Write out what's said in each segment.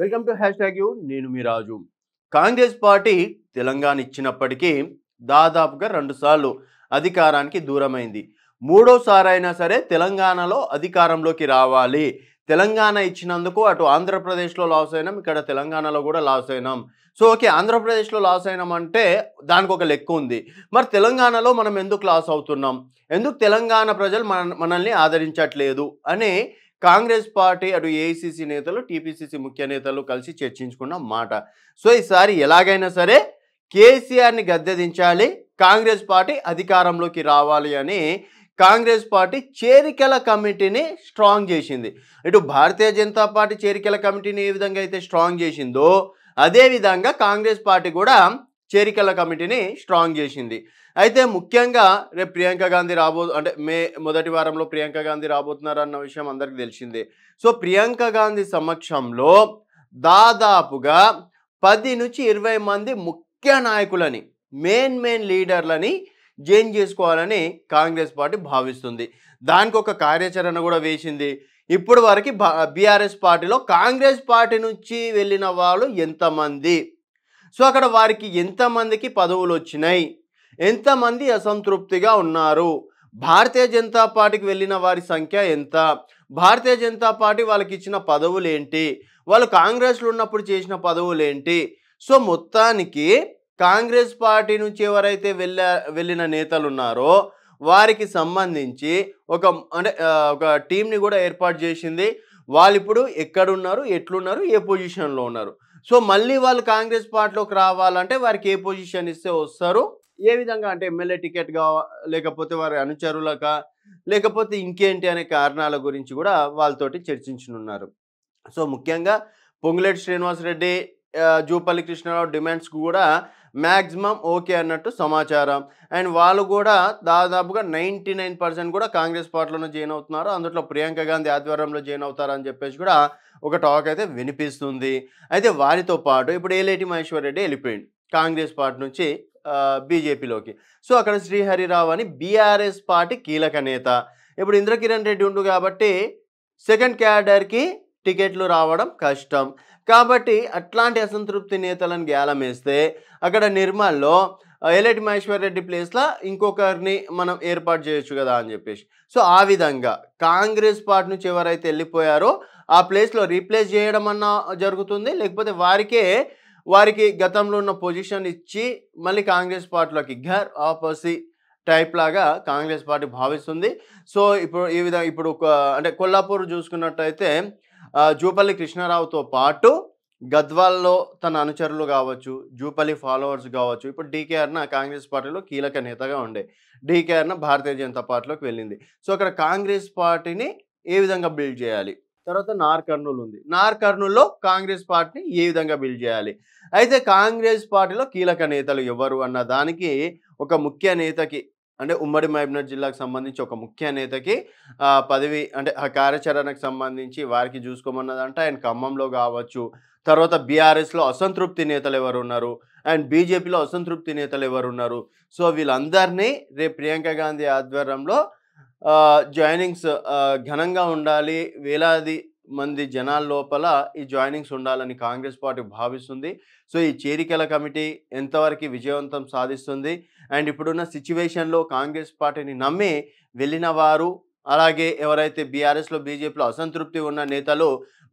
welcome to hash tag U నేను మీ Raju Congress party Telangana ఇచ్చినప్పటికీ దాదాపుగా రెండుసార్లు అధికారానికి దూరమైంది మూడోసారి అయినా సరే తెలంగాణలో అధికారంలోకి రావాలి తెలంగాణ ఇచ్చినందుకు అటు ఆంధ్రప్రదేశ్లో లాస్ అయినాం ఇక్కడ తెలంగాణలో కూడా లాస్ అయినాం సో ఓకే ఆంధ్రప్రదేశ్లో లాస్ అయినాం అంటే దానికి ఒక లెక్క ఉంది మరి తెలంగాణలో మనం ఎందుకు లాస్ అవుతున్నాం ఎందుకు తెలంగాణ ప్రజలు మన మనల్ని ఆదరించట్లేదు అని కాంగ్రెస్ పార్టీ అటు ఏఐసిసి నేతలు టీపీసీసీ ముఖ్య నేతలు కలిసి చర్చించుకున్న మాట సో ఈసారి ఎలాగైనా సరే కేసీఆర్ని గద్దె దించాలి కాంగ్రెస్ పార్టీ అధికారంలోకి రావాలి అని కాంగ్రెస్ పార్టీ చేరికల కమిటీని స్ట్రాంగ్ చేసింది ఇటు భారతీయ జనతా పార్టీ చేరికల కమిటీని ఏ విధంగా అయితే స్ట్రాంగ్ చేసిందో అదేవిధంగా కాంగ్రెస్ పార్టీ కూడా చేరికల కమిటీని స్ట్రాంగ్ చేసింది అయితే ముఖ్యంగా రేపు ప్రియాంక గాంధీ రాబో అంటే మే మొదటి వారంలో ప్రియాంక గాంధీ రాబోతున్నారు అన్న విషయం అందరికీ తెలిసిందే సో ప్రియాంక గాంధీ సమక్షంలో దాదాపుగా పది నుంచి ఇరవై మంది ముఖ్య నాయకులని మెయిన్ మెయిన్ లీడర్లని జైన్ చేసుకోవాలని కాంగ్రెస్ పార్టీ భావిస్తుంది దానికి ఒక కార్యాచరణ కూడా వేసింది ఇప్పటి వరకు బీఆర్ఎస్ పార్టీలో కాంగ్రెస్ పార్టీ నుంచి వెళ్ళిన వాళ్ళు ఎంతమంది సో అక్కడ వారికి ఎంతమందికి పదవులు వచ్చినాయి ఎంతమంది అసంతృప్తిగా ఉన్నారు భారతీయ జనతా పార్టీకి వెళ్ళిన వారి సంఖ్య ఎంత భారతీయ జనతా పార్టీ వాళ్ళకి ఇచ్చిన పదవులు ఏంటి వాళ్ళు కాంగ్రెస్లో ఉన్నప్పుడు చేసిన పదవులు ఏంటి సో మొత్తానికి కాంగ్రెస్ పార్టీ నుంచి ఎవరైతే వెళ్ళ వెళ్ళిన నేతలు ఉన్నారో వారికి సంబంధించి ఒక అంటే ఒక టీంని కూడా ఏర్పాటు చేసింది వాళ్ళు ఇప్పుడు ఎక్కడున్నారు ఎట్లున్నారు ఏ పొజిషన్లో ఉన్నారు సో మళ్ళీ వాళ్ళు కాంగ్రెస్ పార్టీలోకి రావాలంటే వారికి ఏ పొజిషన్ ఇస్తే వస్తారు ఏ విధంగా అంటే ఎమ్మెల్యే టికెట్ కావా లేకపోతే వారి అనుచరులక లేకపోతే ఇంకేంటి అనే కారణాల గురించి కూడా వాళ్ళతోటి చర్చించనున్నారు సో ముఖ్యంగా పొంగులేటి శ్రీనివాసరెడ్డి జూపల్లి కృష్ణారావు డిమాండ్స్ కూడా మ్యాక్సిమం ఓకే అన్నట్టు సమాచారం అండ్ వాళ్ళు కూడా దాదాపుగా నైంటీ నైన్ పర్సెంట్ కూడా కాంగ్రెస్ పార్టీలోనే జాయిన్ అవుతున్నారు అందులో ప్రియాంక గాంధీ ఆధ్వర్యంలో జాయిన్ అవుతారని చెప్పేసి కూడా ఒక టాక్ అయితే వినిపిస్తుంది అయితే వారితో పాటు ఇప్పుడు ఏలేటి మహేశ్వర్ రెడ్డి వెళ్ళిపోయింది కాంగ్రెస్ పార్టీ నుంచి బీజేపీలోకి సో అక్కడ శ్రీహరిరావు అని బీఆర్ఎస్ పార్టీ కీలక నేత ఇప్పుడు ఇంద్రకిరణ్ రెడ్డి ఉండు కాబట్టి సెకండ్ క్యాడర్కి టికెట్లు రావడం కష్టం కాబట్టి అట్లాంటి అసంతృప్తి నేతలను గేలమేస్తే అక్కడ నిర్మల్లో ఎలటి రెడ్డి ప్లేస్లో ఇంకొకరిని మనం ఏర్పాటు చేయొచ్చు కదా అని చెప్పేసి సో ఆ విధంగా కాంగ్రెస్ పార్టీ నుంచి ఎవరైతే వెళ్ళిపోయారో ఆ ప్లేస్లో రీప్లేస్ చేయడం అన్న జరుగుతుంది లేకపోతే వారికే వారికి గతంలో ఉన్న పొజిషన్ ఇచ్చి మళ్ళీ కాంగ్రెస్ పార్టీలోకి ఘర్ ఆపోసి టైప్ లాగా కాంగ్రెస్ పార్టీ భావిస్తుంది సో ఇప్పుడు ఈ విధంగా ఇప్పుడు అంటే కొల్లాపూర్ చూసుకున్నట్టయితే జూపల్లి కృష్ణారావుతో పాటు గద్వాల్లో తన అనుచరులు కావచ్చు జూపల్లి ఫాలోవర్స్ కావచ్చు ఇప్పుడు డీకేఆర్న కాంగ్రెస్ పార్టీలో కీలక నేతగా ఉండే డీకేఆర్న భారతీయ జనతా పార్టీలోకి వెళ్ళింది సో అక్కడ కాంగ్రెస్ పార్టీని ఏ విధంగా బిల్డ్ చేయాలి తర్వాత నార్ కర్నూలు ఉంది నార్ కర్నూల్లో కాంగ్రెస్ పార్టీని ఏ విధంగా బిల్డ్ చేయాలి అయితే కాంగ్రెస్ పార్టీలో కీలక నేతలు ఎవరు అన్న దానికి ఒక ముఖ్య నేతకి అంటే ఉమ్మడి మహబూబ్నగర్ జిల్లాకు సంబంధించి ఒక ముఖ్య నేతకి పదవి అంటే ఆ కార్యాచరణకు సంబంధించి వారికి చూసుకోమన్నదంట ఆయన ఖమ్మంలో కావచ్చు తర్వాత బీఆర్ఎస్లో అసంతృప్తి నేతలు ఎవరు ఉన్నారు అండ్ బీజేపీలో అసంతృప్తి నేతలు ఎవరు ఉన్నారు సో వీళ్ళందరినీ రేపు ప్రియాంక గాంధీ ఆధ్వర్యంలో జాయినింగ్స్ ఘనంగా ఉండాలి వేలాది మంది జనాల లోపల ఈ జాయినింగ్స్ ఉండాలని కాంగ్రెస్ పార్టీ భావిస్తుంది సో ఈ చేరికల కమిటీ ఎంతవరకు విజయవంతం సాధిస్తుంది అండ్ ఇప్పుడున్న సిచ్యువేషన్లో కాంగ్రెస్ పార్టీని నమ్మి వెళ్ళిన వారు అలాగే ఎవరైతే బీఆర్ఎస్లో బీజేపీలో అసంతృప్తి ఉన్న నేతలు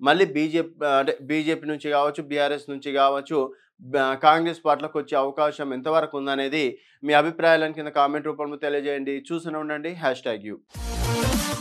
మళ్ళీ బీజేపీ అంటే బీజేపీ నుంచి కావచ్చు బీఆర్ఎస్ నుంచి కావచ్చు కాంగ్రెస్ పార్టీలకు వచ్చే అవకాశం ఎంతవరకు ఉందనేది మీ అభిప్రాయాలను కింద కామెంట్ రూపంలో తెలియజేయండి చూసిన ఉండండి హ్యాష్ ట్యాగ్ యూ